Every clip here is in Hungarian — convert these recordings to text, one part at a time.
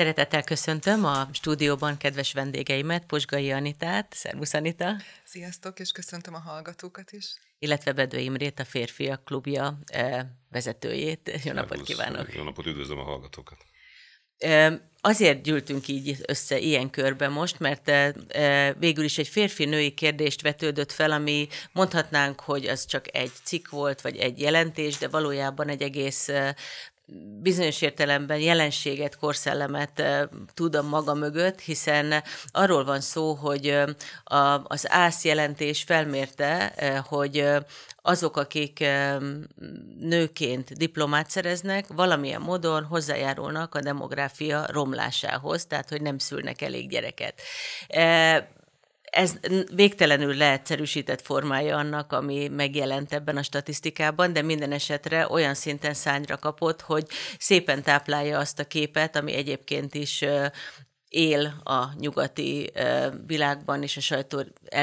Szeretettel köszöntöm a stúdióban kedves vendégeimet, Posgai Anitát. Szervusz, Anita! Sziasztok, és köszöntöm a hallgatókat is. Illetve Bedő Imrét, a Férfiak Klubja eh, vezetőjét. Jó Szervusz, napot kívánok! Jó napot, üdvözlöm a hallgatókat! Eh, azért gyűltünk így össze ilyen körbe most, mert eh, végül is egy férfi-női kérdést vetődött fel, ami mondhatnánk, hogy az csak egy cikk volt, vagy egy jelentés, de valójában egy egész bizonyos értelemben jelenséget, korszellemet tud a maga mögött, hiszen arról van szó, hogy az ász jelentés felmérte, hogy azok, akik nőként diplomát szereznek, valamilyen módon hozzájárulnak a demográfia romlásához, tehát hogy nem szülnek elég gyereket ez végtelenül leegyszerűsített formája annak, ami megjelent ebben a statisztikában, de minden esetre olyan szinten szányra kapott, hogy szépen táplálja azt a képet, ami egyébként is él a nyugati világban és a sajtó,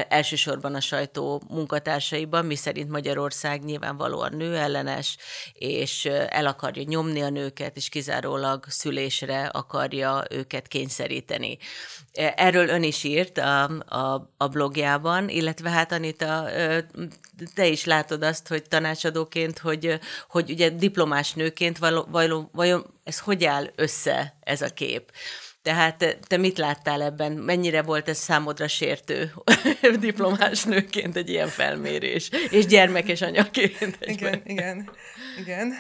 elsősorban a sajtó munkatársaiban, miszerint Magyarország nyilvánvalóan nőellenes, és el akarja nyomni a nőket, és kizárólag szülésre akarja őket kényszeríteni. Erről ön is írt a, a, a blogjában, illetve hát Anita, te is látod azt, hogy tanácsadóként, hogy, hogy ugye diplomás nőként vajon, vajon ez hogy áll össze ez a kép? Tehát eh, te mit láttál ebben? Mennyire volt ez számodra sértő diplomás nőként egy ilyen felmérés, és gyermekes anyaként? Igen, igen, igen.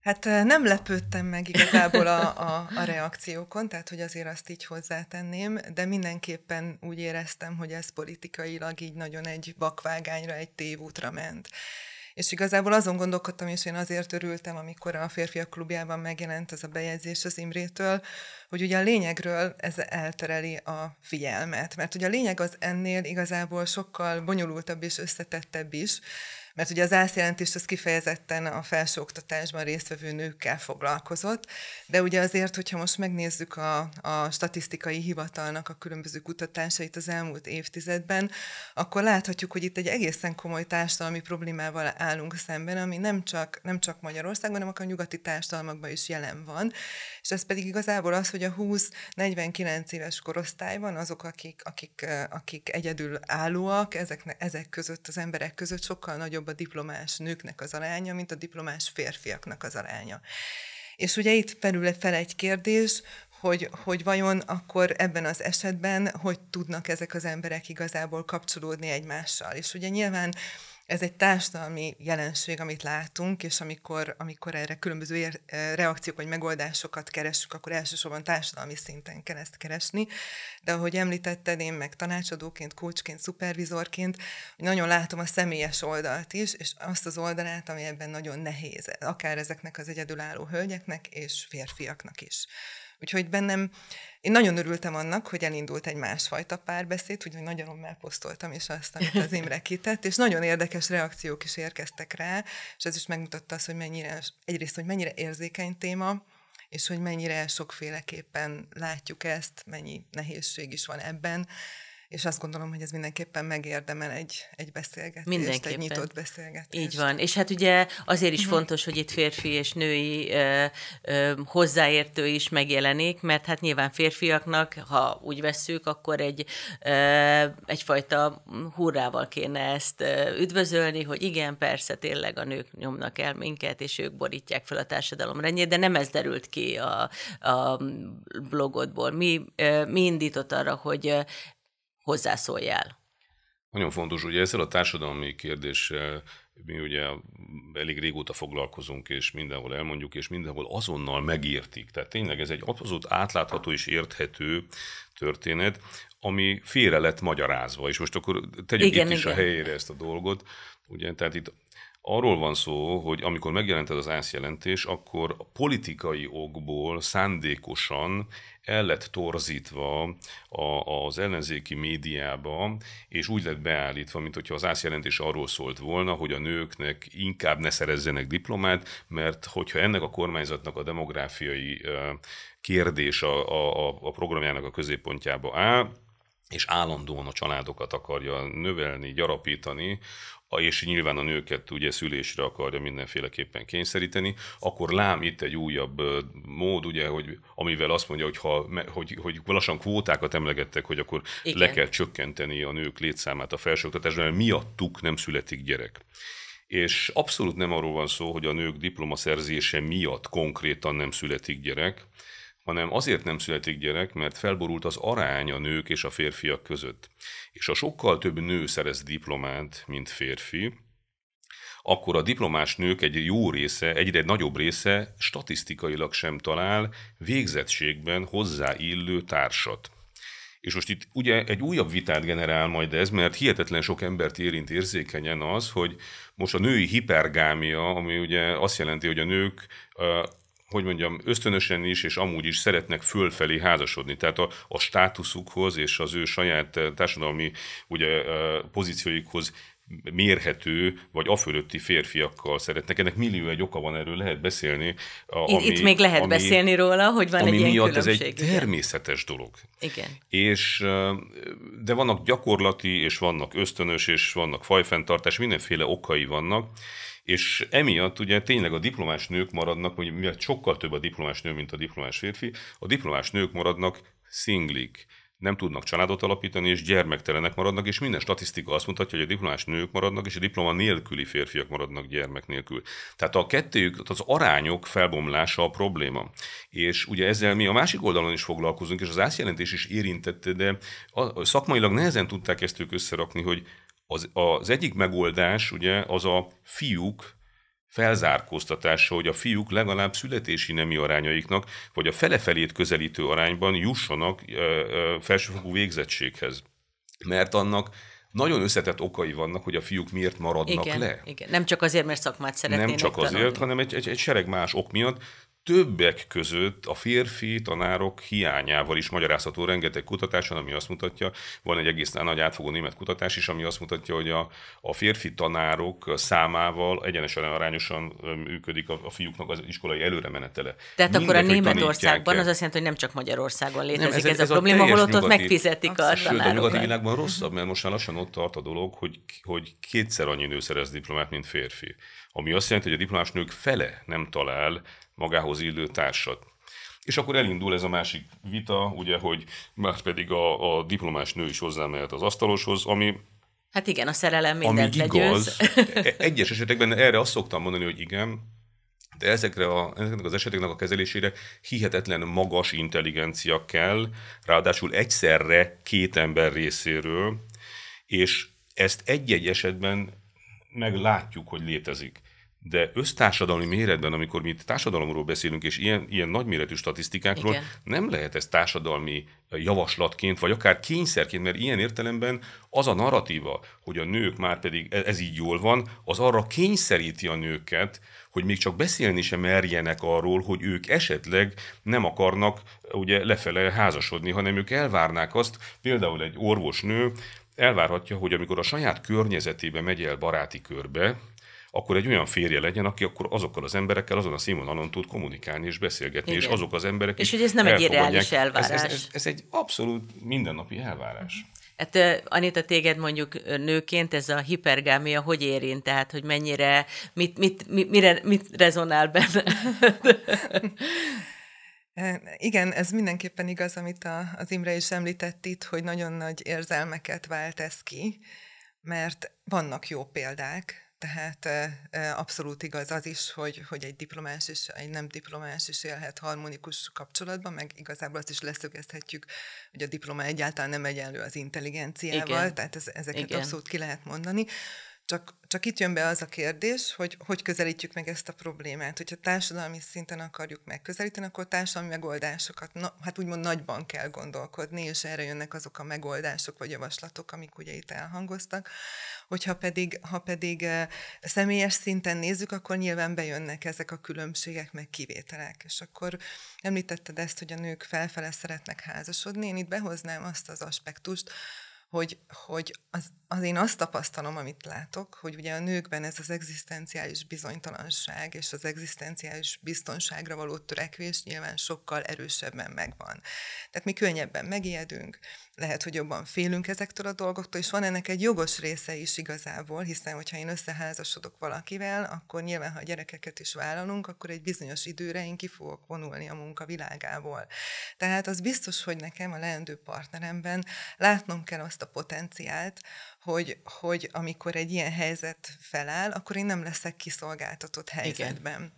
Hát nem lepődtem meg igazából a, a, a reakciókon, tehát hogy azért azt így hozzátenném, de mindenképpen úgy éreztem, hogy ez politikailag így nagyon egy vakvágányra, egy tévútra ment. És igazából azon gondolkodtam, és én azért örültem, amikor a férfiak klubjában megjelent ez a bejegyzés az Imrétől, hogy ugye a lényegről ez eltereli a figyelmet. Mert ugye a lényeg az ennél igazából sokkal bonyolultabb és összetettebb is, mert ugye az ászjelentést az kifejezetten a felsőoktatásban résztvevő nőkkel foglalkozott, de ugye azért, hogyha most megnézzük a, a statisztikai hivatalnak a különböző kutatásait az elmúlt évtizedben, akkor láthatjuk, hogy itt egy egészen komoly társadalmi problémával állunk szemben, ami nem csak, nem csak Magyarországban, hanem akár a nyugati társadalmakban is jelen van, és ez pedig igazából az, hogy a 20-49 éves korosztályban azok, akik, akik, akik egyedül állóak, ezek, ezek között, az emberek között sokkal nagyobb nagyobb a diplomás nőknek az aránya, mint a diplomás férfiaknak az aránya. És ugye itt felül fel egy kérdés, hogy, hogy vajon akkor ebben az esetben hogy tudnak ezek az emberek igazából kapcsolódni egymással. És ugye nyilván ez egy társadalmi jelenség, amit látunk, és amikor, amikor erre különböző ér, eh, reakciók vagy megoldásokat keresünk, akkor elsősorban társadalmi szinten kell ezt keresni. De ahogy említetted, én meg tanácsadóként, kócsként, szupervizorként nagyon látom a személyes oldalt is, és azt az oldalát, ami ebben nagyon nehéz, akár ezeknek az egyedülálló hölgyeknek és férfiaknak is. Úgyhogy bennem én nagyon örültem annak, hogy elindult egy másfajta párbeszéd, úgyhogy nagyon megposztoltam is azt, amit az Imre kitett, és nagyon érdekes reakciók is érkeztek rá, és ez is megmutatta azt, hogy mennyire, egyrészt, hogy mennyire érzékeny téma, és hogy mennyire sokféleképpen látjuk ezt, mennyi nehézség is van ebben, és azt gondolom, hogy ez mindenképpen megérdemel egy, egy beszélgetést, mindenképpen. egy nyitott beszélgetést. Így van, és hát ugye azért is mhm. fontos, hogy itt férfi és női ö, ö, hozzáértő is megjelenik, mert hát nyilván férfiaknak, ha úgy vesszük, akkor egy ö, egyfajta hurrával kéne ezt üdvözölni, hogy igen, persze, tényleg a nők nyomnak el minket, és ők borítják fel a társadalom rendjét, de nem ez derült ki a, a blogodból. Mi, mi indított arra, hogy hozzászóljál. Nagyon fontos, ugye ezzel a társadalmi kérdéssel mi ugye elég régóta foglalkozunk, és mindenhol elmondjuk, és mindenhol azonnal megértik. Tehát tényleg ez egy abszolút átlátható és érthető történet, ami félre lett magyarázva. És most akkor tegyük igen, itt igen. is a helyére ezt a dolgot. Ugye, tehát itt Arról van szó, hogy amikor megjelent ez az ász jelentés, akkor politikai okból szándékosan el lett torzítva a, az ellenzéki médiába, és úgy lett beállítva, mint hogyha az ászjelentés arról szólt volna, hogy a nőknek inkább ne szerezzenek diplomát, mert hogyha ennek a kormányzatnak a demográfiai kérdés a, a, a programjának a középpontjába áll, és állandóan a családokat akarja növelni, gyarapítani, és nyilván a nőket ugye szülésre akarja mindenféleképpen kényszeríteni, akkor lám itt egy újabb mód, ugye, hogy, amivel azt mondja, hogy, ha, hogy, hogy lassan kvótákat emlegettek, hogy akkor Igen. le kell csökkenteni a nők létszámát a felsőoktatásban, mert miattuk nem születik gyerek és abszolút nem arról van szó, hogy a nők diplomaszerzése miatt konkrétan nem születik gyerek, hanem azért nem születik gyerek, mert felborult az arány a nők és a férfiak között és a sokkal több nő szerez diplomát, mint férfi, akkor a diplomás nők egy jó része, egyre nagyobb része statisztikailag sem talál végzettségben hozzáillő társat. És most itt ugye egy újabb vitát generál majd ez, mert hihetetlen sok embert érint érzékenyen az, hogy most a női hipergámia, ami ugye azt jelenti, hogy a nők hogy mondjam, ösztönösen is, és amúgy is szeretnek fölfelé házasodni. Tehát a, a státuszukhoz és az ő saját eh, társadalmi ugye, eh, pozícióikhoz mérhető, vagy a fölötti férfiakkal szeretnek. Ennek millió egy oka van, erről lehet beszélni. A, ami, Itt még lehet ami, beszélni róla, hogy van ami egy ilyen miatt különbség. ez egy természetes dolog. Igen. És, eh, de vannak gyakorlati, és vannak ösztönös, és vannak fajfenntartás, mindenféle okai vannak és emiatt ugye tényleg a diplomás nők maradnak, hogy mivel sokkal több a diplomás nő, mint a diplomás férfi, a diplomás nők maradnak szinglik, nem tudnak családot alapítani, és gyermektelenek maradnak, és minden statisztika azt mutatja, hogy a diplomás nők maradnak, és a diploma nélküli férfiak maradnak gyermek nélkül. Tehát a kettőjük, az arányok felbomlása a probléma. És ugye ezzel mi a másik oldalon is foglalkozunk, és az átjelentés is érintette, de a szakmailag nehezen tudták ezt ők összerakni, hogy az, az egyik megoldás ugye az a fiúk felzárkóztatása, hogy a fiúk legalább születési nemi arányaiknak, vagy a felefelét közelítő arányban jussanak felsőfokú végzettséghez. Mert annak nagyon összetett okai vannak, hogy a fiúk miért maradnak igen, le. Igen, nem csak azért, mert szakmát szeretnének Nem csak tanulni. azért, hanem egy, egy, egy sereg más ok miatt többek között a férfi tanárok hiányával is magyarázható rengeteg kutatáson, ami azt mutatja, van egy egész nagy átfogó német kutatás is, ami azt mutatja, hogy a, a férfi tanárok számával egyenesen arányosan működik a, a fiúknak az iskolai előremenetele. Tehát Mindegy, akkor a Németországban az azt jelenti, hogy nem csak Magyarországon létezik nem, ez, ez, ez a, a probléma, ahol ott megfizetik a tanárokat. Sőt, a nyugati világban rosszabb, mert most már lassan ott tart a dolog, hogy, hogy kétszer annyi nő szerez diplomát, mint férfi. Ami azt jelenti, hogy a diplomás nők fele nem talál magához illő társat. És akkor elindul ez a másik vita, ugye, hogy már pedig a, a diplomás nő is hozzámehet az asztaloshoz, ami Hát igen, a szerelem mindent Ami igaz, e, egyes esetekben erre azt szoktam mondani, hogy igen, de ezekre a, ezeknek az eseteknek a kezelésére hihetetlen magas intelligencia kell, ráadásul egyszerre két ember részéről, és ezt egy-egy esetben meglátjuk, hogy létezik de össztársadalmi méretben, amikor mi társadalomról beszélünk, és ilyen, ilyen nagyméretű statisztikákról, Igen. nem lehet ez társadalmi eh, javaslatként, vagy akár kényszerként, mert ilyen értelemben az a narratíva, hogy a nők már pedig e, ez így jól van, az arra kényszeríti a nőket, hogy még csak beszélni sem merjenek arról, hogy ők esetleg nem akarnak eh, ugye lefele házasodni, hanem ők elvárnák azt, például egy orvosnő elvárhatja, hogy amikor a saját környezetébe megy el baráti körbe, akkor egy olyan férje legyen, aki akkor azokkal az emberekkel azon a színvonalon tud kommunikálni és beszélgetni, Igen. és azok az emberek És hogy ez nem egy irreális elvárás. Ez, ez, ez, ez egy abszolút mindennapi elvárás. uh Hát Anita, téged mondjuk nőként ez a hipergámia hogy érint? Tehát, hogy mennyire, mit, mit, mit, mire, mit rezonál benne? Igen, ez mindenképpen igaz, amit a, az Imre is említett itt, hogy nagyon nagy érzelmeket vált ez ki, mert vannak jó példák, tehát abszolút igaz az is, hogy, hogy egy diplomás és egy nem diplomás is élhet harmonikus kapcsolatban, meg igazából azt is leszögezhetjük, hogy a diploma egyáltalán nem egyenlő az intelligenciával, Igen. tehát ez, ezeket Igen. abszolút ki lehet mondani. Csak, csak itt jön be az a kérdés, hogy hogy közelítjük meg ezt a problémát. Hogyha társadalmi szinten akarjuk megközelíteni, akkor társadalmi megoldásokat, na, hát úgymond nagyban kell gondolkodni, és erre jönnek azok a megoldások vagy javaslatok, amik ugye itt elhangoztak. Hogyha pedig, ha pedig eh, személyes szinten nézzük, akkor nyilván bejönnek ezek a különbségek, meg kivételek. És akkor említetted ezt, hogy a nők felfele szeretnek házasodni. Én itt behoznám azt az aspektust, hogy, hogy az, az én azt tapasztalom, amit látok, hogy ugye a nőkben ez az egzisztenciális bizonytalanság és az egzisztenciális biztonságra való törekvés nyilván sokkal erősebben megvan. Tehát mi könnyebben megijedünk, lehet, hogy jobban félünk ezektől a dolgoktól, és van ennek egy jogos része is igazából, hiszen hogyha én összeházasodok valakivel, akkor nyilván, ha a gyerekeket is vállalunk, akkor egy bizonyos időre én ki fogok vonulni a munka világából. Tehát az biztos, hogy nekem a leendő partneremben látnom kell azt a potenciált, hogy, hogy amikor egy ilyen helyzet feláll, akkor én nem leszek kiszolgáltatott helyzetben. Igen.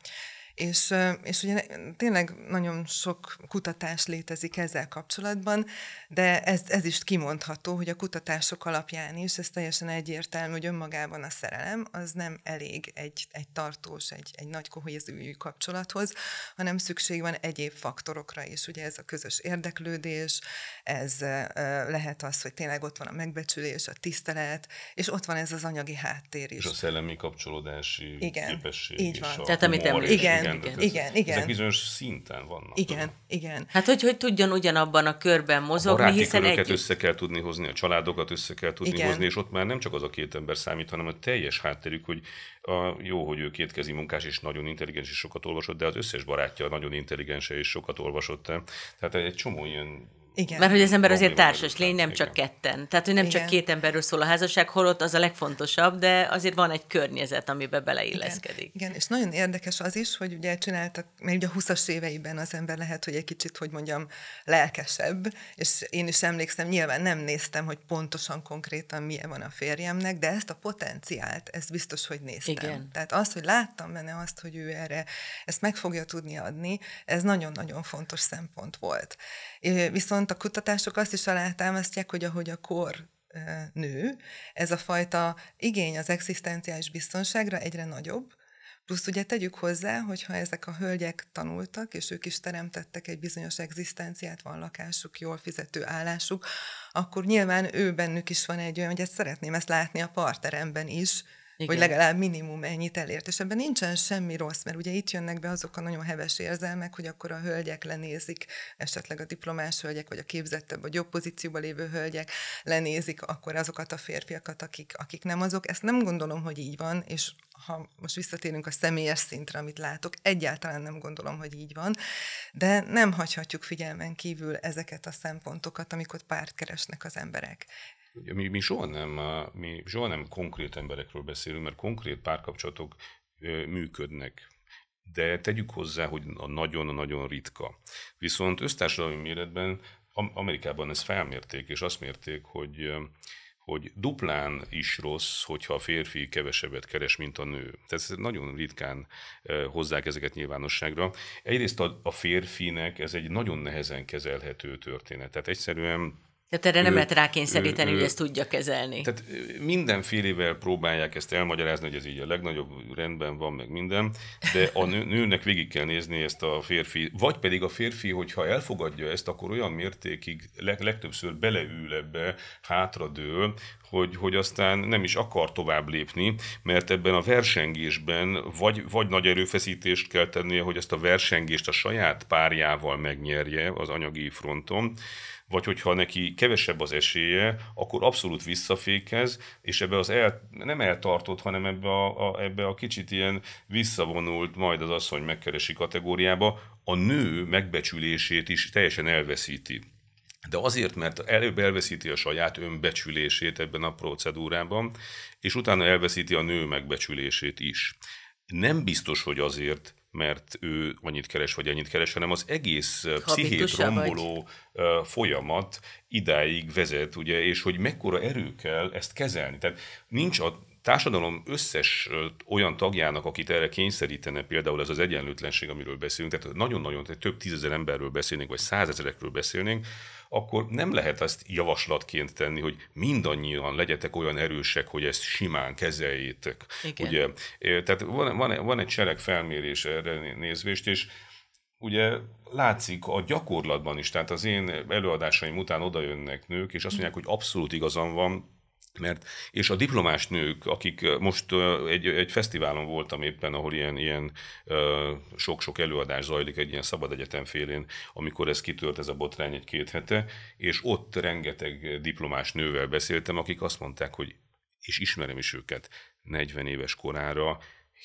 És, és ugye tényleg nagyon sok kutatás létezik ezzel kapcsolatban, de ez, ez is kimondható, hogy a kutatások alapján is, ez teljesen egyértelmű, hogy önmagában a szerelem az nem elég egy, egy tartós, egy, egy nagy kohézű kapcsolathoz, hanem szükség van egyéb faktorokra is. Ugye ez a közös érdeklődés, ez lehet az, hogy tényleg ott van a megbecsülés, a tisztelet, és ott van ez az anyagi háttér is. És a szellemi kapcsolódási igen, képesség. Így van. Tehát amit említettem igen, igen, igen, igen, igen. Ezek bizonyos szinten vannak. Igen, tudom. igen. Hát hogy, hogy tudjon ugyanabban a körben mozogni, a hiszen egy... össze kell tudni hozni, a családokat össze kell tudni igen. hozni, és ott már nem csak az a két ember számít, hanem a teljes hátterük, hogy a, jó, hogy ő kétkezi munkás, és nagyon intelligens, és sokat olvasott, de az összes barátja nagyon intelligens és sokat olvasott. Tehát egy csomó ilyen igen. Mert hogy az ember azért társas lény, nem csak ketten. Tehát, hogy nem igen. csak két emberről szól a házasság, holott az a legfontosabb, de azért van egy környezet, amiben beleilleszkedik. Igen, igen. és nagyon érdekes az is, hogy ugye csináltak, mert ugye a 20 éveiben az ember lehet, hogy egy kicsit, hogy mondjam, lelkesebb, és én is emlékszem, nyilván nem néztem, hogy pontosan, konkrétan milyen van a férjemnek, de ezt a potenciált, ezt biztos, hogy néztem. Igen. Tehát azt, hogy láttam benne azt, hogy ő erre ezt meg fogja tudni adni, ez nagyon-nagyon fontos szempont volt. Viszont viszont a kutatások azt is alátámasztják, hogy ahogy a kor nő, ez a fajta igény az egzisztenciális biztonságra egyre nagyobb, Plusz ugye tegyük hozzá, hogy ha ezek a hölgyek tanultak, és ők is teremtettek egy bizonyos egzisztenciát, van lakásuk, jól fizető állásuk, akkor nyilván ő bennük is van egy olyan, hogy ezt szeretném ezt látni a parteremben is, igen. hogy legalább minimum ennyit elért. És ebben nincsen semmi rossz, mert ugye itt jönnek be azok a nagyon heves érzelmek, hogy akkor a hölgyek lenézik, esetleg a diplomás hölgyek, vagy a képzettebb, vagy jobb pozícióban lévő hölgyek lenézik akkor azokat a férfiakat, akik, akik nem azok. Ezt nem gondolom, hogy így van, és ha most visszatérünk a személyes szintre, amit látok, egyáltalán nem gondolom, hogy így van, de nem hagyhatjuk figyelmen kívül ezeket a szempontokat, amikor párt keresnek az emberek mi, mi, soha nem, mi soha nem konkrét emberekről beszélünk, mert konkrét párkapcsolatok működnek. De tegyük hozzá, hogy a nagyon-nagyon ritka. Viszont össztársadalmi méretben Amerikában ezt felmérték, és azt mérték, hogy hogy duplán is rossz, hogyha a férfi kevesebbet keres, mint a nő. Tehát nagyon ritkán hozzák ezeket nyilvánosságra. Egyrészt a, a férfinek ez egy nagyon nehezen kezelhető történet. Tehát egyszerűen tehát erre nem ő, lehet rákényszeríteni, ő, hogy ezt tudja kezelni. Tehát mindenfélével próbálják ezt elmagyarázni, hogy ez így a legnagyobb rendben van, meg minden, de a nő, nőnek végig kell nézni ezt a férfi, vagy pedig a férfi, hogyha elfogadja ezt, akkor olyan mértékig leg, legtöbbször beleül ebbe, hátradől, hogy, hogy aztán nem is akar tovább lépni, mert ebben a versengésben vagy, vagy nagy erőfeszítést kell tennie, hogy ezt a versengést a saját párjával megnyerje az anyagi fronton, vagy hogyha neki kevesebb az esélye, akkor abszolút visszafékez, és ebbe az el, nem eltartott, hanem ebbe a, a, ebbe a kicsit ilyen visszavonult, majd az asszony megkeresi kategóriába, a nő megbecsülését is teljesen elveszíti. De azért, mert előbb elveszíti a saját önbecsülését ebben a procedúrában, és utána elveszíti a nő megbecsülését is. Nem biztos, hogy azért, mert ő annyit keres, vagy annyit keres, hanem az egész pszichét romboló vagy? folyamat idáig vezet, ugye, és hogy mekkora erő kell ezt kezelni. Tehát nincs a társadalom összes olyan tagjának, akit erre kényszerítene, például ez az egyenlőtlenség, amiről beszélünk, tehát nagyon-nagyon tehát több tízezer emberről beszélnénk, vagy százezerekről beszélnénk, akkor nem lehet ezt javaslatként tenni, hogy mindannyian legyetek olyan erősek, hogy ezt simán kezeljétek. Igen. Ugye? Tehát van, van, e, van egy cselek felmérés erre nézvést, és ugye látszik a gyakorlatban is, tehát az én előadásaim után oda jönnek nők, és azt mondják, hogy abszolút igazam van, mert, és a diplomás nők, akik most egy, egy fesztiválon voltam éppen, ahol ilyen, ilyen sok-sok előadás zajlik egy ilyen szabad félén, amikor ez kitört ez a botrány egy-két hete, és ott rengeteg diplomás nővel beszéltem, akik azt mondták, hogy, és ismerem is őket, 40 éves korára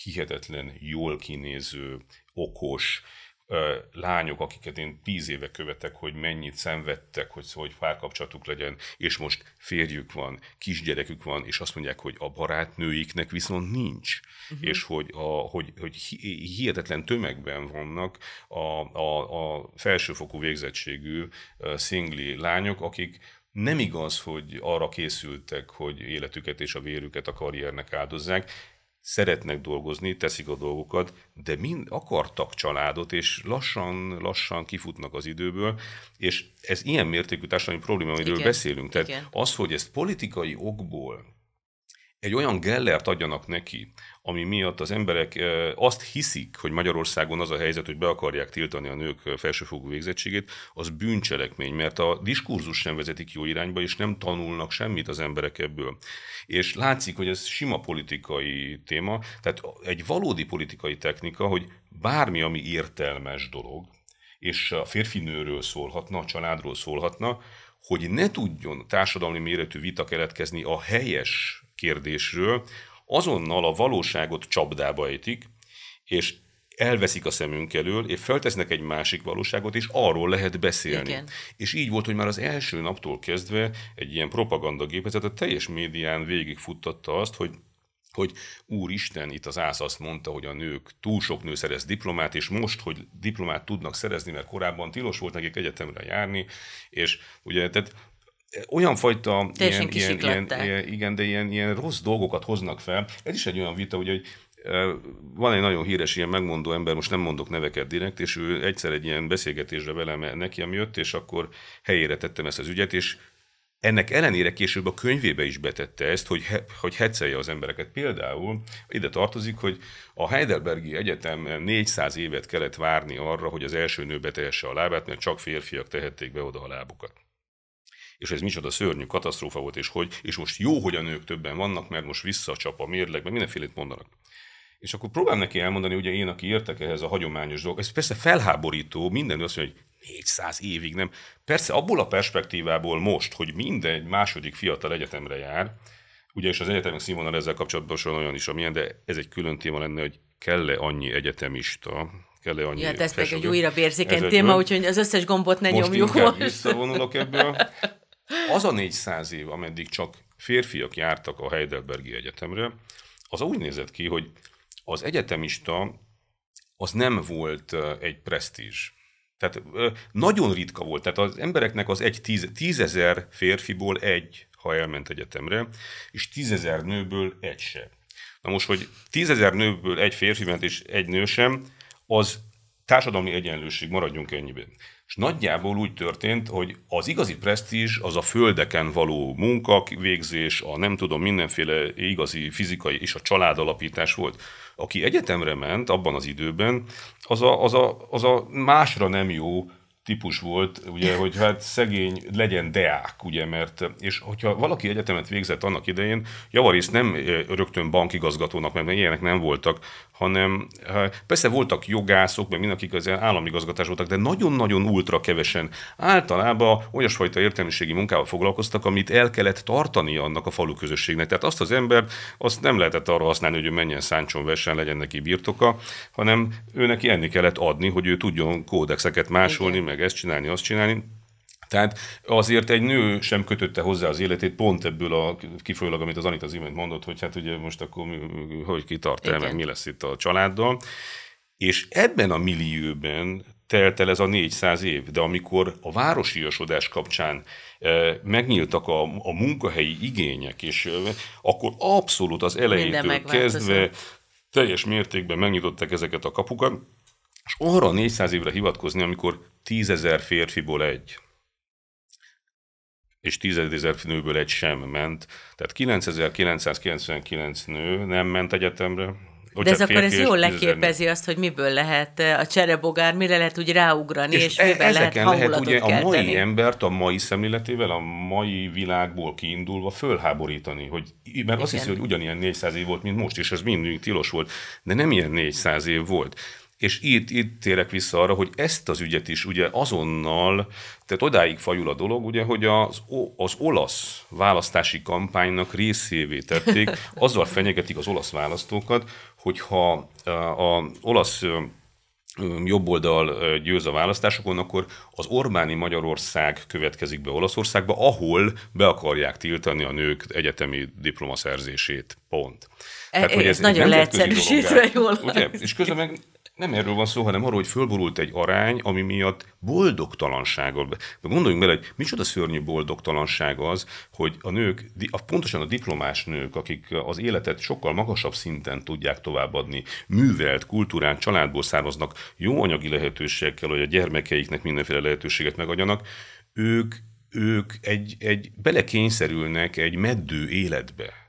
hihetetlen jól kinéző, okos, lányok, akiket én tíz éve követek, hogy mennyit szenvedtek, hogy, hogy párkapcsolatuk legyen, és most férjük van, kisgyerekük van, és azt mondják, hogy a barátnőiknek viszont nincs. Uh-huh. És hogy, a, hogy, hogy hihetetlen tömegben vannak a, a, a felsőfokú végzettségű szingli lányok, akik nem igaz, hogy arra készültek, hogy életüket és a vérüket a karriernek áldozzák, szeretnek dolgozni, teszik a dolgokat, de mind akartak családot, és lassan-lassan kifutnak az időből, és ez ilyen mértékű társadalmi probléma, amiről Igen. beszélünk. Tehát Igen. az, hogy ezt politikai okból egy olyan gellert adjanak neki, ami miatt az emberek azt hiszik, hogy Magyarországon az a helyzet, hogy be akarják tiltani a nők felsőfogú végzettségét, az bűncselekmény, mert a diskurzus sem vezetik jó irányba, és nem tanulnak semmit az emberek ebből. És látszik, hogy ez sima politikai téma, tehát egy valódi politikai technika, hogy bármi, ami értelmes dolog, és a férfi nőről szólhatna, a családról szólhatna, hogy ne tudjon társadalmi méretű vita keletkezni a helyes kérdésről, azonnal a valóságot csapdába ejtik, és elveszik a szemünk elől, és feltesznek egy másik valóságot, és arról lehet beszélni. Igen. És így volt, hogy már az első naptól kezdve egy ilyen propagandagépezet a teljes médián végigfuttatta azt, hogy hogy úristen, itt az ász azt mondta, hogy a nők, túl sok nő szerez diplomát, és most, hogy diplomát tudnak szerezni, mert korábban tilos volt nekik egyetemre járni, és ugye, tehát olyan fajta ilyen, ilyen, ilyen, igen, de ilyen, ilyen rossz dolgokat hoznak fel. Ez is egy olyan vita, ugye, hogy van egy nagyon híres ilyen megmondó ember, most nem mondok neveket direkt, és ő egyszer egy ilyen beszélgetésre velem nekem jött, és akkor helyére tettem ezt az ügyet, és ennek ellenére később a könyvébe is betette ezt, hogy, he, hogy hetszelje az embereket. Például ide tartozik, hogy a Heidelbergi Egyetem 400 évet kellett várni arra, hogy az első nő betehesse a lábát, mert csak férfiak tehették be oda a lábukat és ez micsoda szörnyű katasztrófa volt, és hogy, és most jó, hogy a nők többen vannak, mert most visszacsap a mérleg, mert mindenfélét mondanak. És akkor próbálom neki elmondani, ugye én, aki értek ehhez a hagyományos dolog, ez persze felháborító, minden azt mondja, hogy 400 évig nem. Persze abból a perspektívából most, hogy minden második fiatal egyetemre jár, ugye és az egyetemek színvonal ezzel kapcsolatban olyan is amilyen, de ez egy külön téma lenne, hogy kell-e annyi egyetemista, kell-e annyi Ja, hát ez meg egy újra bérzékeny téma, úgyhogy az összes gombot ne most nyomjuk most. visszavonulok ebből. Az a 400 év, ameddig csak férfiak jártak a Heidelbergi Egyetemre, az úgy nézett ki, hogy az egyetemista az nem volt egy presztízs. Tehát nagyon ritka volt. Tehát az embereknek az egy tíz, tízezer férfiból egy, ha elment egyetemre, és tízezer nőből egy se. Na most, hogy tízezer nőből egy férfi ment és egy nő sem, az társadalmi egyenlőség, maradjunk ennyiben. És nagyjából úgy történt, hogy az igazi presztízs az a földeken való munka, végzés, a nem tudom, mindenféle igazi fizikai és a családalapítás volt. Aki egyetemre ment abban az időben, az a, az a, az a másra nem jó típus volt, ugye, hogy hát szegény legyen deák, ugye, mert, és hogyha valaki egyetemet végzett annak idején, javarészt nem rögtön bankigazgatónak, mert ilyenek nem voltak, hanem persze voltak jogászok, meg mindenki az államigazgatás voltak, de nagyon-nagyon ultra kevesen. Általában olyasfajta értelmiségi munkával foglalkoztak, amit el kellett tartani annak a falu közösségnek. Tehát azt az ember, azt nem lehetett arra használni, hogy ő menjen száncson, vessen, legyen neki birtoka, hanem őnek enni kellett adni, hogy ő tudjon kódexeket másolni, Igen. meg meg ezt csinálni, azt csinálni. Tehát azért egy nő sem kötötte hozzá az életét pont ebből a kifolyólag, amit az Anita az imént mondott, hogy hát ugye most akkor mi, hogy kitart el, meg mi lesz itt a családdal. És ebben a millióben telt el ez a 400 év, de amikor a osodás kapcsán eh, megnyíltak a, a munkahelyi igények, és eh, akkor abszolút az elejétől kezdve teljes mértékben megnyitották ezeket a kapukat, és arra 400 évre hivatkozni, amikor tízezer férfiból egy, és tízezer nőből egy sem ment. Tehát 9999 nő nem ment egyetemre, de ez akkor ez jól leképezi azt, hogy miből lehet eh, a cserebogár, mire lehet úgy ráugrani, és, és miben e-, lehet lehet ugye kelteni. a mai embert a mai szemléletével, a mai világból kiindulva fölháborítani, hogy, mert Igen. azt hiszi, hogy ugyanilyen 400 év volt, mint most, és ez mindig tilos volt, de nem ilyen 400 év volt. És itt, itt térek vissza arra, hogy ezt az ügyet is ugye azonnal, tehát odáig fajul a dolog, ugye, hogy az, az olasz választási kampánynak részévé tették, azzal fenyegetik az olasz választókat, hogyha az olasz jobboldal győz a választásokon, akkor az Orbáni Magyarország következik be Olaszországba, ahol be akarják tiltani a nők egyetemi diplomaszerzését. Pont. E, Tehát, hogy e, ez, ez nagyon leegyszerűsítve jól. Ugye? És közben meg nem erről van szó, hanem arról, hogy fölborult egy arány, ami miatt boldogtalanságot. De gondoljunk bele, hogy micsoda szörnyű boldogtalanság az, hogy a nők, a, pontosan a diplomás nők, akik az életet sokkal magasabb szinten tudják továbbadni, művelt, kultúrán, családból származnak, jó anyagi lehetőségekkel, hogy a gyermekeiknek mindenféle lehetőséget megadjanak, ők, ők egy, egy belekényszerülnek egy meddő életbe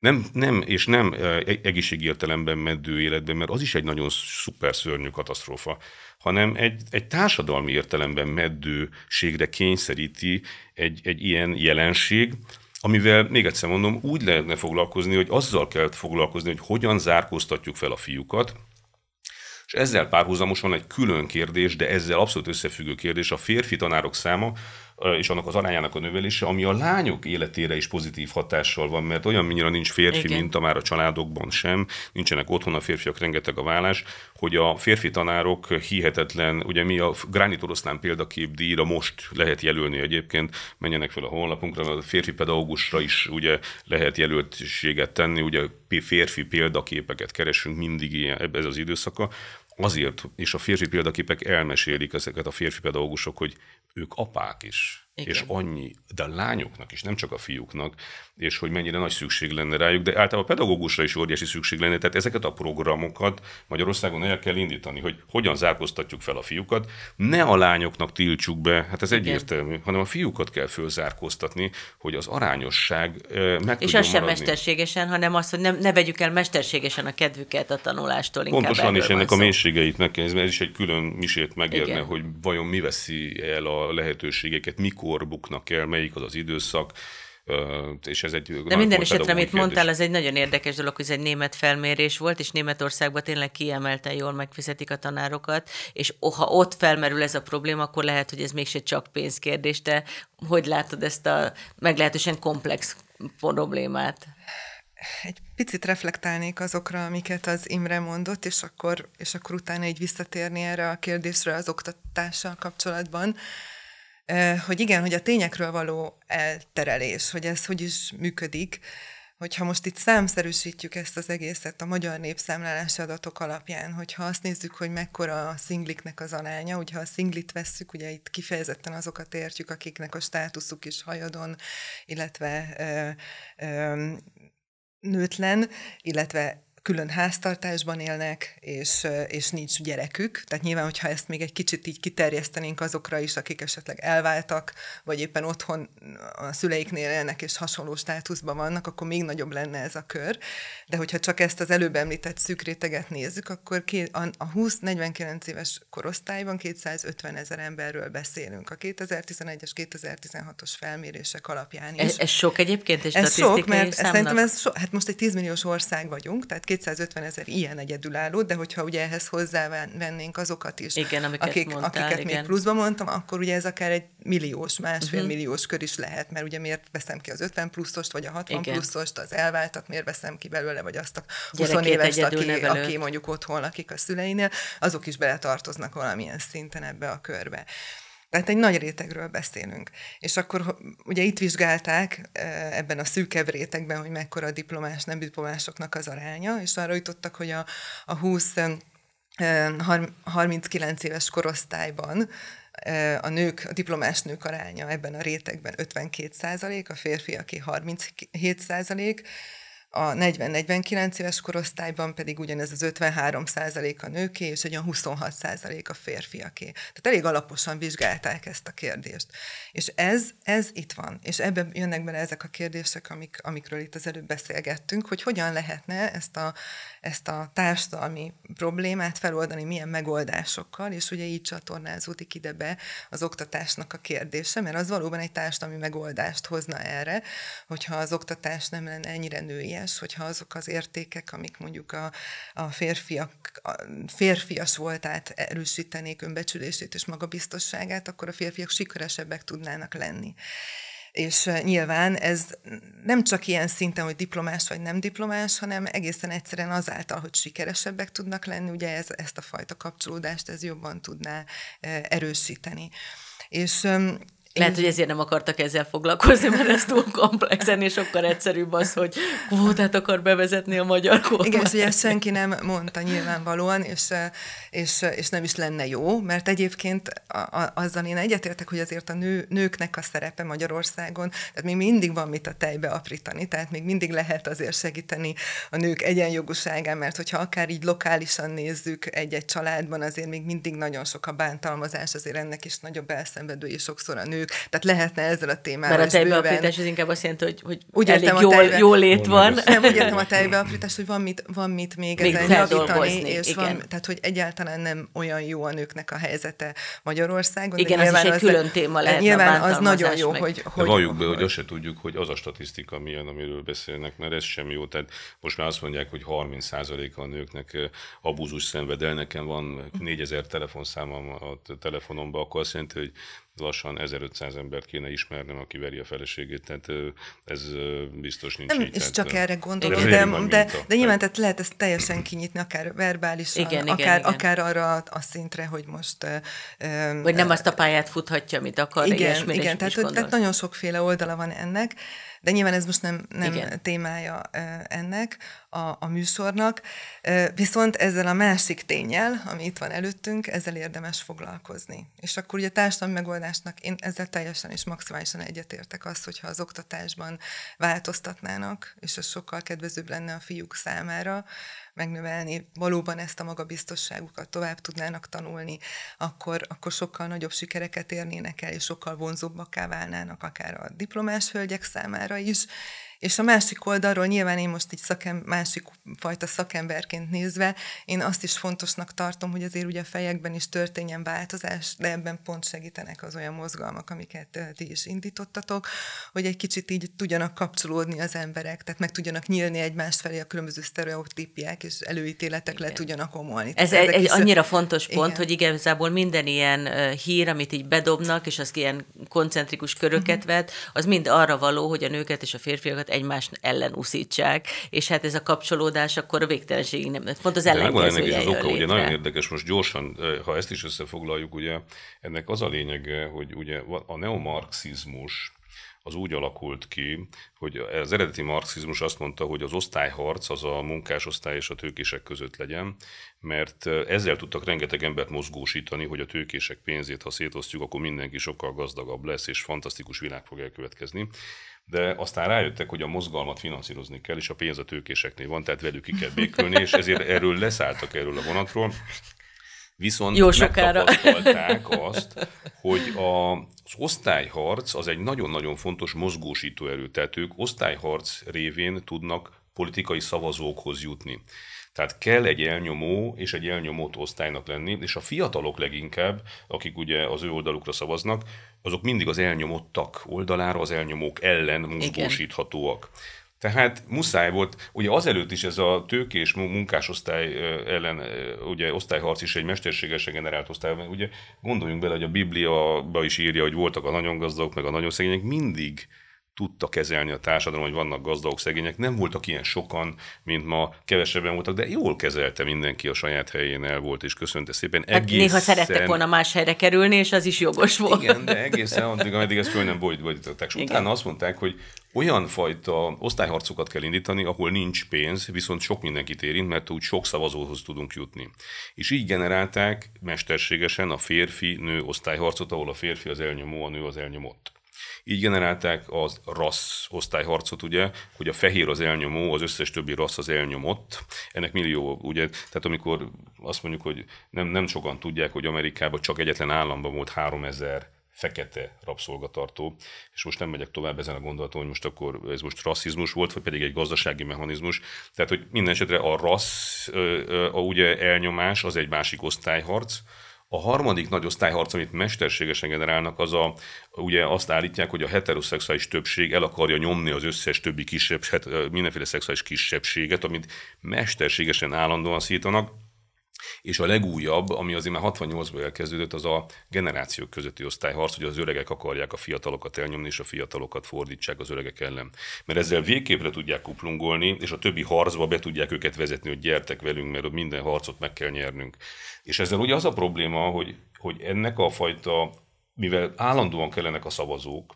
nem, nem, és nem e-, egészségi értelemben meddő életben, mert az is egy nagyon szuper szörnyű katasztrófa, hanem egy, egy társadalmi értelemben meddőségre kényszeríti egy, egy ilyen jelenség, amivel még egyszer mondom, úgy lehetne foglalkozni, hogy azzal kell foglalkozni, hogy hogyan zárkóztatjuk fel a fiúkat, és ezzel párhuzamosan egy külön kérdés, de ezzel abszolút összefüggő kérdés a férfi tanárok száma, és annak az arányának a növelése, ami a lányok életére is pozitív hatással van, mert olyan minnyira nincs férfi Igen. a már a családokban sem, nincsenek otthon a férfiak, rengeteg a vállás, hogy a férfi tanárok hihetetlen, ugye mi a Gránit Oroszlán példakép díjra most lehet jelölni egyébként, menjenek fel a honlapunkra, a férfi pedagógusra is ugye lehet jelöltséget tenni, ugye férfi példaképeket keresünk mindig ilyen, ez az időszaka, azért, és a férfi példaképek elmesélik ezeket a férfi pedagógusok, hogy ők apák is, Igen. és annyi, de a lányoknak is, nem csak a fiúknak, és hogy mennyire nagy szükség lenne rájuk, de általában a pedagógusra is óriási szükség lenne, tehát ezeket a programokat Magyarországon el kell indítani, hogy hogyan zárkóztatjuk fel a fiúkat, ne a lányoknak tiltsuk be, hát ez egyértelmű, Igen. hanem a fiúkat kell fölzárkóztatni, hogy az arányosság eh, meg És az sem mesterségesen, hanem azt, hogy ne, ne vegyük el mesterségesen a kedvüket a tanulástól. Pontosan is ennek a mélységeit meg kell ez is egy külön misét megérne, Igen. hogy vajon mi veszi el a lehetőségeket, mikor buknak el, melyik az az időszak, és ez egy... De minden esetre, amit mondtál, az egy nagyon érdekes dolog, hogy ez egy német felmérés volt, és Németországban tényleg kiemelten jól megfizetik a tanárokat, és ha ott felmerül ez a probléma, akkor lehet, hogy ez mégse csak pénzkérdés, de hogy látod ezt a meglehetősen komplex problémát? Egy picit reflektálnék azokra, amiket az Imre mondott, és akkor, és akkor utána így visszatérni erre a kérdésre az oktatással kapcsolatban hogy igen, hogy a tényekről való elterelés, hogy ez hogy is működik, hogyha most itt számszerűsítjük ezt az egészet a magyar népszámlálási adatok alapján, hogyha azt nézzük, hogy mekkora a szingliknek az aránya, hogyha a szinglit vesszük, ugye itt kifejezetten azokat értjük, akiknek a státuszuk is hajadon, illetve ö, ö, nőtlen, illetve külön háztartásban élnek, és, és nincs gyerekük. Tehát nyilván, hogyha ezt még egy kicsit így kiterjesztenénk azokra is, akik esetleg elváltak, vagy éppen otthon a szüleiknél élnek és hasonló státuszban vannak, akkor még nagyobb lenne ez a kör. De hogyha csak ezt az előbb említett szükréteget nézzük, akkor a 20-49 éves korosztályban 250 ezer emberről beszélünk. A 2011-es, 2016-os felmérések alapján is. Ez, ez sok egyébként, és ez sok, mert számnak? szerintem ez so, hát most egy 10 milliós ország vagyunk, tehát 250 ezer ilyen egyedülálló, de hogyha ugye ehhez hozzávennénk azokat is, igen, amiket akik, mondtál, akiket igen. még pluszban mondtam, akkor ugye ez akár egy milliós, másfél uh-huh. milliós kör is lehet, mert ugye miért veszem ki az 50 pluszost, vagy a 60 igen. pluszost, az elváltat, miért veszem ki belőle, vagy azt a 20 éves, aki, aki mondjuk otthon lakik a szüleinél, azok is beletartoznak valamilyen szinten ebbe a körbe. Tehát egy nagy rétegről beszélünk. És akkor ugye itt vizsgálták ebben a szűkebb rétegben, hogy mekkora a diplomás, nem diplomásoknak az aránya, és arra jutottak, hogy a, a 20 39 éves korosztályban a nők, a diplomás nők aránya ebben a rétegben 52 százalék, a férfiaké 37 százalék, a 40-49 éves korosztályban pedig ugyanez az 53 a nőké, és egy olyan 26 a férfiaké. Tehát elég alaposan vizsgálták ezt a kérdést. És ez, ez itt van. És ebben jönnek bele ezek a kérdések, amik, amikről itt az előbb beszélgettünk, hogy hogyan lehetne ezt a, ezt a társadalmi problémát feloldani, milyen megoldásokkal, és ugye így csatornázódik ide be az oktatásnak a kérdése, mert az valóban egy társadalmi megoldást hozna erre, hogyha az oktatás nem lenne ennyire nőies, hogyha azok az értékek, amik mondjuk a, a férfiak, a férfias voltát erősítenék önbecsülését és magabiztosságát, akkor a férfiak sikeresebbek tudnának lenni. És nyilván ez nem csak ilyen szinten, hogy diplomás vagy nem diplomás, hanem egészen egyszerűen azáltal, hogy sikeresebbek tudnak lenni, ugye ez, ezt a fajta kapcsolódást ez jobban tudná erősíteni. És lehet, hogy ezért nem akartak ezzel foglalkozni, mert ez túl komplexen, és sokkal egyszerűbb az, hogy kvótát akar bevezetni a magyar kormány. Igen, ezt ugye senki nem mondta nyilvánvalóan, és, és, és nem is lenne jó, mert egyébként a, a, azzal én egyetértek, hogy azért a nő, nőknek a szerepe Magyarországon, tehát még mindig van mit a tejbe aprítani, tehát még mindig lehet azért segíteni a nők egyenjogúságán, mert hogyha akár így lokálisan nézzük egy-egy családban, azért még mindig nagyon sok a bántalmazás, azért ennek is nagyobb elszenvedői sokszor a nő nők, tehát lehetne ezzel a témával Mert a tejbeaprítás az inkább azt jelenti, hogy, hogy úgy elég jól, tejbe... jól lét van. Nem, úgy értem a tejbeaprítást, hogy van mit, van mit még, még ezen javítani, és igen. van, tehát hogy egyáltalán nem olyan jó a nőknek a helyzete Magyarországon. Igen, ez egy az külön téma lehet. Nyilván az nagyon jó, meg. hogy... hogy De valljuk be, hogy azt se tudjuk, hogy az a statisztika milyen, amiről beszélnek, mert ez sem jó. Tehát most már azt mondják, hogy 30%-a a nőknek eh, abúzus szenved el. Nekem van 4000 mhm. telefonszámom a telefonomban, akkor azt jelenti, hogy lassan 1500 embert kéne ismernem, aki veri a feleségét, tehát ez biztos nincs Nem, így. És csak erre gondolok, de, de, de, de nyilván tehát lehet ezt teljesen kinyitni, akár verbálisan, igen, akár, igen, igen. akár arra a szintre, hogy most... Vagy nem azt a pályát futhatja, amit akar, igen, igen, tehát, tehát nagyon sokféle oldala van ennek, de nyilván ez most nem, nem témája ennek a, a műsornak. Viszont ezzel a másik tényel, ami itt van előttünk, ezzel érdemes foglalkozni. És akkor ugye társadalmi megoldásnak én ezzel teljesen és maximálisan egyetértek azt, hogyha az oktatásban változtatnának, és az sokkal kedvezőbb lenne a fiúk számára, megnövelni valóban ezt a magabiztosságukat, tovább tudnának tanulni, akkor, akkor sokkal nagyobb sikereket érnének el, és sokkal vonzóbbakká válnának akár a diplomás hölgyek számára is, és a másik oldalról nyilván én most így szakem, másik fajta szakemberként nézve, én azt is fontosnak tartom, hogy azért ugye a fejekben is történjen változás, de ebben pont segítenek az olyan mozgalmak, amiket eh, ti is indítottatok, hogy egy kicsit így tudjanak kapcsolódni az emberek, tehát meg tudjanak nyílni egymás felé a különböző sztereotípiák és előítéletek igen. le tudjanak omolni. Ez egy, egy annyira fontos pont, hogy igazából minden ilyen eh, hír, amit így bedobnak, és az ilyen koncentrikus köröket uh-huh. vet, az mind arra való, hogy a nőket és a férfiakat egymás ellen uszítsák, és hát ez a kapcsolódás akkor a végtelenségig nem, pont az ellenkezője az oka, ugye nagyon érdekes, most gyorsan, eh, ha ezt is összefoglaljuk, ugye ennek az a lényege, hogy ugye a neomarxizmus, az úgy alakult ki, hogy az eredeti marxizmus azt mondta, hogy az osztályharc az a munkásosztály és a tőkések között legyen, mert eh, ezzel tudtak rengeteg embert mozgósítani, hogy a tőkések pénzét, ha szétosztjuk, akkor mindenki sokkal gazdagabb lesz, és fantasztikus világ fog elkövetkezni de aztán rájöttek, hogy a mozgalmat finanszírozni kell, és a pénz a tőkéseknél van, tehát velük ki kell békülni, és ezért erről leszálltak erről a vonatról. Viszont Jó sokára. megtapasztalták azt, hogy a, az osztályharc az egy nagyon-nagyon fontos mozgósító erő, tehát ők osztályharc révén tudnak politikai szavazókhoz jutni. Tehát kell egy elnyomó és egy elnyomott osztálynak lenni, és a fiatalok leginkább, akik ugye az ő oldalukra szavaznak, azok mindig az elnyomottak oldalára, az elnyomók ellen mozgósíthatóak. Tehát muszáj volt, ugye azelőtt is ez a tőkés munkásosztály ellen, ugye osztályharc is egy mesterségesen generált osztály, mert ugye gondoljunk bele, hogy a Biblia is írja, hogy voltak a nagyon gazdagok, meg a nagyon szegények, mindig tudta kezelni a társadalom, hogy vannak gazdagok, szegények. Nem voltak ilyen sokan, mint ma, kevesebben voltak, de jól kezelte mindenki a saját helyén el volt, és köszönte szépen. Hát egészen... néha szerettek volna más helyre kerülni, és az is jogos volt. Igen, de egészen addig, ameddig ezt föl nem bolyították. És utána azt mondták, hogy olyan fajta osztályharcokat kell indítani, ahol nincs pénz, viszont sok mindenkit érint, mert úgy sok szavazóhoz tudunk jutni. És így generálták mesterségesen a férfi-nő osztályharcot, ahol a férfi az elnyomó, a nő az elnyomott. Így generálták az rassz osztályharcot, ugye, hogy a fehér az elnyomó, az összes többi rassz az elnyomott. Ennek millió, ugye, tehát amikor azt mondjuk, hogy nem, nem sokan tudják, hogy Amerikában csak egyetlen államban volt 3000 fekete rabszolgatartó, és most nem megyek tovább ezen a gondolaton, hogy most akkor ez most rasszizmus volt, vagy pedig egy gazdasági mechanizmus. Tehát, hogy minden esetre a rassz, a ugye elnyomás, az egy másik osztályharc, a harmadik nagy osztályharc, amit mesterségesen generálnak, az a, ugye azt állítják, hogy a heteroszexuális többség el akarja nyomni az összes többi kisebb, mindenféle szexuális kisebbséget, amit mesterségesen állandóan szítanak, és a legújabb, ami azért már 68-ban elkezdődött, az a generációk közötti osztályharc, hogy az öregek akarják a fiatalokat elnyomni, és a fiatalokat fordítsák az öregek ellen. Mert ezzel végképre tudják kuplungolni, és a többi harcba be tudják őket vezetni, hogy gyertek velünk, mert minden harcot meg kell nyernünk. És ezzel ugye az a probléma, hogy, hogy ennek a fajta mivel állandóan kellenek a szavazók,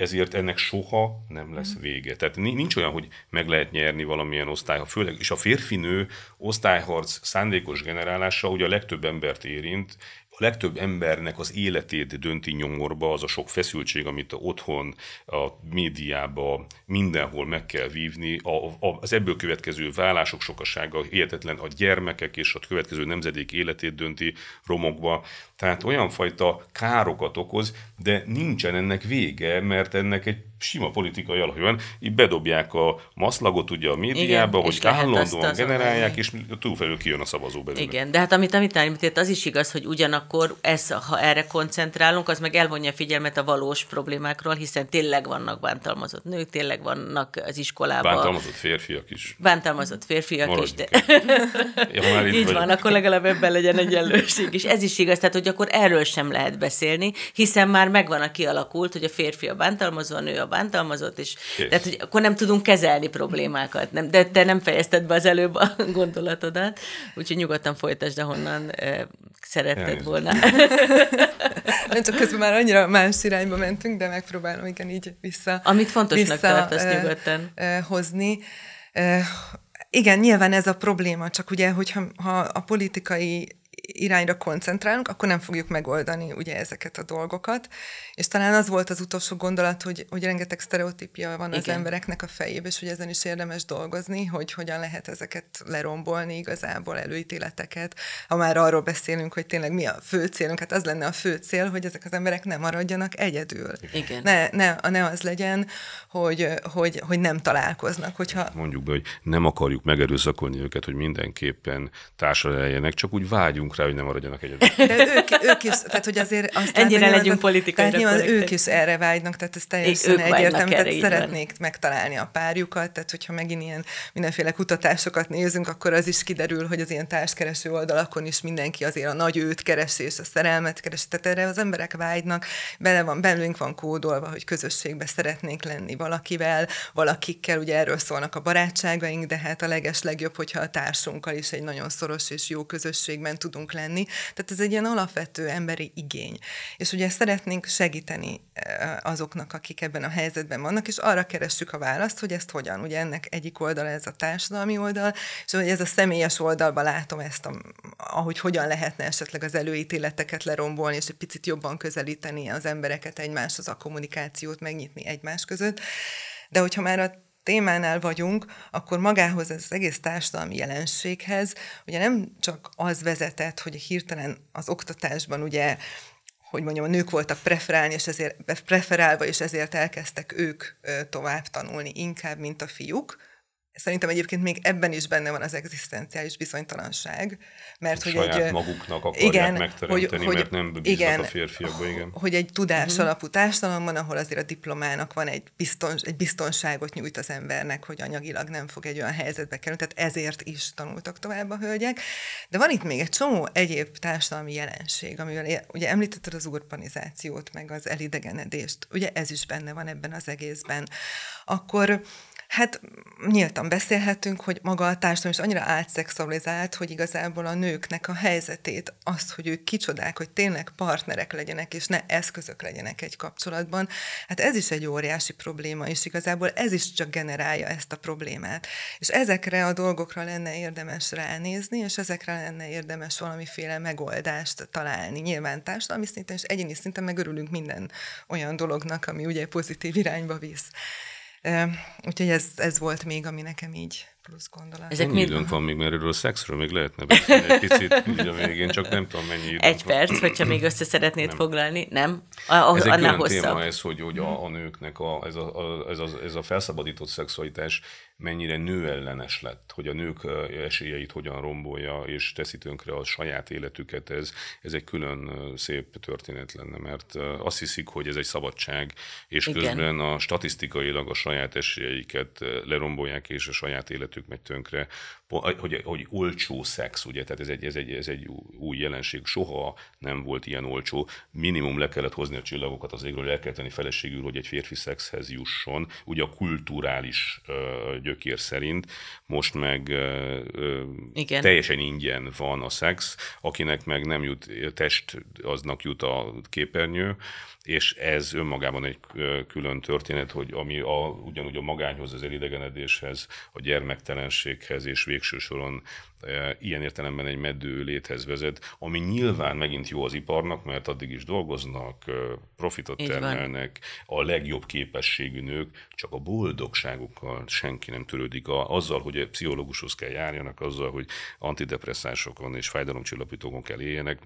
ezért ennek soha nem mhm. lesz vége. Tehát nincs olyan, hogy meg lehet nyerni valamilyen osztály, főleg, és a férfinő osztályharc szándékos generálása ugye a legtöbb embert érint, legtöbb embernek az életét dönti nyomorba az a sok feszültség, amit otthon, a médiába, mindenhol meg kell vívni, a, a, az ebből következő vállások sokasága hihetetlen a gyermekek és a következő nemzedék életét dönti romokba, tehát olyan fajta károkat okoz, de nincsen ennek vége, mert ennek egy sima politikai van, így bedobják a maszlagot ugye a médiába, Igen, hogy állandóan azt, generálják, és túlfelül kijön a szavazó belőle. Igen, de hát amit, amit említett, az is igaz, hogy ugyanakkor ez, ha erre koncentrálunk, az meg elvonja a figyelmet a valós problémákról, hiszen tényleg vannak bántalmazott nők, tényleg vannak az iskolában. Bántalmazott férfiak is. Bántalmazott férfiak Maradjunk is. De... ja, már itt Így vagyok. van, akkor legalább ebben legyen egy egyenlőség is. Ez is igaz, tehát hogy akkor erről sem lehet beszélni, hiszen már megvan a kialakult, hogy a férfi a bántalmazó, a nő a bántalmazott, és Kész. tehát, hogy akkor nem tudunk kezelni problémákat. Nem, de te nem fejezted be az előbb a gondolatodat, úgyhogy nyugodtan folytasd, de honnan eh, szeretted Elnézést. volna. nem csak közben már annyira más irányba mentünk, de megpróbálom igen így vissza. Amit fontosnak vissza, tartasz eh, nyugodtan. Eh, hozni. Eh, igen, nyilván ez a probléma, csak ugye, hogyha ha a politikai irányra koncentrálunk, akkor nem fogjuk megoldani ugye ezeket a dolgokat. És talán az volt az utolsó gondolat, hogy, hogy rengeteg sztereotípia van Igen. az embereknek a fejében, és hogy ezen is érdemes dolgozni, hogy hogyan lehet ezeket lerombolni igazából, előítéleteket. Ha már arról beszélünk, hogy tényleg mi a fő célunk, hát az lenne a fő cél, hogy ezek az emberek nem maradjanak egyedül. Igen. Ne, ne, ne az legyen, hogy, hogy, hogy nem találkoznak. Hogyha... Mondjuk be, hogy nem akarjuk megerőszakolni őket, hogy mindenképpen társra csak úgy vágyunk rá, hogy nem maradjanak egyedül. De ők, ők is, tehát hogy azért azt Ennyire legyünk politikai. Tehát nyilván ők is erre vágynak, tehát ez teljesen egyértelmű, tehát szeretnék van. megtalálni a párjukat, tehát hogyha megint ilyen mindenféle kutatásokat nézünk, akkor az is kiderül, hogy az ilyen társkereső oldalakon is mindenki azért a nagy őt keresi, és a szerelmet keresi, tehát erre az emberek vágynak, bele van, belünk van kódolva, hogy közösségbe szeretnénk lenni valakivel, valakikkel, ugye erről szólnak a barátságaink, de hát a leges legjobb, hogyha a társunkkal is egy nagyon szoros és jó közösségben tudunk tudtunk lenni. Tehát ez egy ilyen alapvető emberi igény. És ugye szeretnénk segíteni eh, azoknak, akik ebben a helyzetben vannak, és arra keressük a választ, hogy ezt hogyan. Ugye ennek egyik oldala ez a társadalmi oldal, és hogy ez a személyes oldalba látom ezt, a, ahogy hogyan lehetne esetleg az előítéleteket lerombolni, és egy picit jobban közelíteni az embereket egymáshoz, a kommunikációt megnyitni egymás között. De hogyha már a témánál vagyunk, akkor magához, az egész társadalmi jelenséghez, ugye nem csak az vezetett, hogy hirtelen az oktatásban ugye hogy mondjam, a nők voltak preferálni, és ezért preferálva, és ezért elkezdtek ők tovább tanulni inkább, mint a fiúk, szerintem egyébként még ebben is benne van az egzisztenciális bizonytalanság, mert hogy Saját egy, maguknak akarják igen, megteremteni, hogy, mert nem bíznak igen, a férfiakba, igen. Hogy egy tudás mhm. alapú társadalom alapú ahol azért a diplomának van egy, bizton, egy biztonságot nyújt az embernek, hogy anyagilag nem fog egy olyan helyzetbe kerülni, tehát ezért is tanultak tovább a hölgyek. De van itt még egy csomó egyéb társadalmi jelenség, amivel ugye említetted az urbanizációt, meg az elidegenedést, ugye ez is benne van ebben az egészben. Akkor Hát nyíltan beszélhetünk, hogy maga a társadalom is annyira átszexualizált, hogy igazából a nőknek a helyzetét, azt, hogy ők kicsodák, hogy tényleg partnerek legyenek, és ne eszközök legyenek egy kapcsolatban, hát ez is egy óriási probléma, és igazából ez is csak generálja ezt a problémát. És ezekre a dolgokra lenne érdemes ránézni, és ezekre lenne érdemes valamiféle megoldást találni. Nyilván társadalmi szinten és egyéni szinten megörülünk minden olyan dolognak, ami ugye pozitív irányba visz. Úgyhogy ez, ez volt még, ami nekem így plusz gondolat. Ezek mi időnk van még, mert erről a szexről még lehetne beszélni egy picit ugye a csak nem tudom mennyi időnk Egy van. perc, hogyha még össze szeretnéd nem. foglalni, nem? A, ez egy külön hosszabb. téma ez, hogy, hogy a, a nőknek a, ez, a, a, ez, a, ez a felszabadított szexualitás mennyire nőellenes lett, hogy a nők esélyeit hogyan rombolja, és teszi tönkre a saját életüket, ez, ez egy külön szép történet lenne, mert azt hiszik, hogy ez egy szabadság, és Igen. közben a statisztikailag a saját esélyeiket lerombolják, és a saját életük megy tönkre. Hogy, hogy olcsó szex, ugye, tehát ez egy, ez, egy, ez egy új jelenség, soha nem volt ilyen olcsó. Minimum le kellett hozni a csillagokat az égről, el kell tenni feleségül, hogy egy férfi szexhez jusson. Ugye a kulturális gyökér szerint, most meg ö, Igen. teljesen ingyen van a szex, akinek meg nem jut test, aznak jut a képernyő, és ez önmagában egy külön történet, hogy ami a, ugyanúgy a magányhoz, az elidegenedéshez, a gyermektelenséghez és végső soron e, ilyen értelemben egy meddő léthez vezet, ami nyilván megint jó az iparnak, mert addig is dolgoznak, profitot Így termelnek, van. a legjobb képességű nők, csak a boldogságukkal senki nem törődik. A, azzal, hogy a pszichológushoz kell járjanak, azzal, hogy antidepresszásokon és fájdalomcsillapítókon kell éljenek,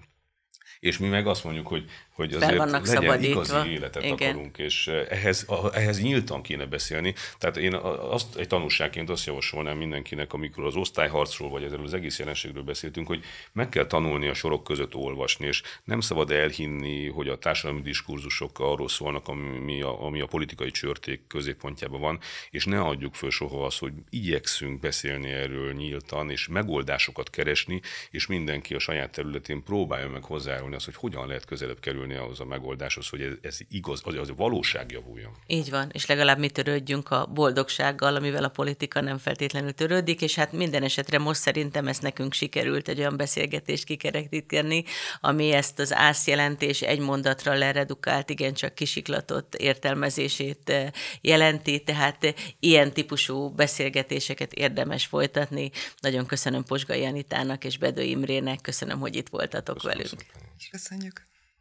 és mi meg azt mondjuk, hogy, hogy azért legyen szabadítva. igazi életet Igen. akarunk, és eh, ehhez, ehhez nyíltan kéne beszélni. Tehát én azt egy tanulságként azt javasolnám mindenkinek, amikor az osztályharcról, vagy ezzel az egész jelenségről beszéltünk, hogy meg kell tanulni a sorok között olvasni, és nem szabad elhinni, hogy a társadalmi diskurzusok arról szólnak, ami a, ami a politikai csörték középpontjában van, és ne adjuk föl soha azt, hogy igyekszünk beszélni erről nyíltan, és megoldásokat keresni, és mindenki a saját területén próbálja meg hozzá tárolni az, hogy hogyan lehet közelebb kerülni ahhoz a megoldáshoz, hogy ez, ez igaz, az, az valóság javuljon. Így van, és legalább mi törődjünk a boldogsággal, amivel a politika nem feltétlenül törődik, és hát minden esetre most szerintem ezt nekünk sikerült egy olyan beszélgetést kikerekíteni, ami ezt az ászjelentés egy mondatra leredukált, igencsak kisiklatott értelmezését eh, jelenti, tehát ilyen típusú beszélgetéseket érdemes folytatni. Nagyon köszönöm Posgai Anitának és Bedő Imrének, köszönöm, hogy itt voltatok köszönöm velünk. Szépen. Касанюк.